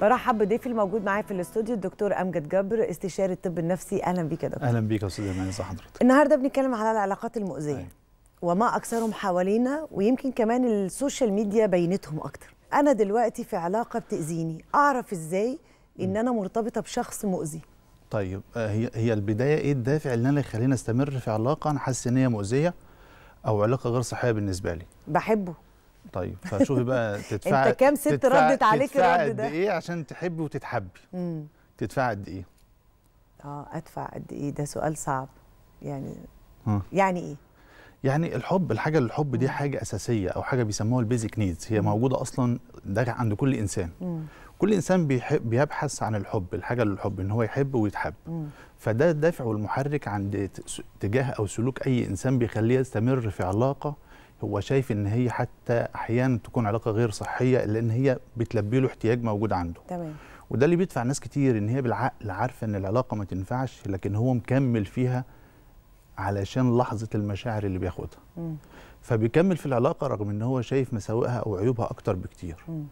برحب بضيفي الموجود معايا في الاستوديو الدكتور امجد جبر استشاري الطب النفسي اهلا بيك يا دكتور اهلا بيك يا استاذه امين حضرتك النهارده بنتكلم على العلاقات المؤذيه أي. أيوة. وما اكثرهم حوالينا ويمكن كمان السوشيال ميديا بينتهم اكتر انا دلوقتي في علاقه بتاذيني اعرف ازاي ان انا مرتبطه بشخص مؤذي طيب آه، هي هي البدايه ايه الدافع اللي انا يخليني استمر في علاقه انا حاسس ان هي مؤذيه او علاقه غير صحيه بالنسبه لي بحبه طيب فشوفي بقى تدفع انت كام ست ردت عليك الرد ده؟ قد ايه عشان تحبي وتتحبي؟ امم تدفع قد ايه؟ اه ادفع قد ايه؟ ده سؤال صعب يعني م. يعني ايه؟ يعني الحب الحاجه الحب دي حاجه اساسيه او حاجه بيسموها البيزك نيدز هي موجوده اصلا ده عند كل انسان م. كل انسان بيحب بيبحث عن الحب الحاجه للحب ان هو يحب ويتحب فده الدافع والمحرك عند تجاه او سلوك اي انسان بيخليه يستمر في علاقه هو شايف ان هي حتى احيانا تكون علاقه غير صحيه لان هي بتلبي له احتياج موجود عنده تمام وده اللي بيدفع ناس كتير ان هي بالعقل عارفه ان العلاقه ما تنفعش لكن هو مكمل فيها علشان لحظه المشاعر اللي بياخدها مم. فبيكمل في العلاقه رغم ان هو شايف مساوئها او عيوبها اكتر بكتير مم.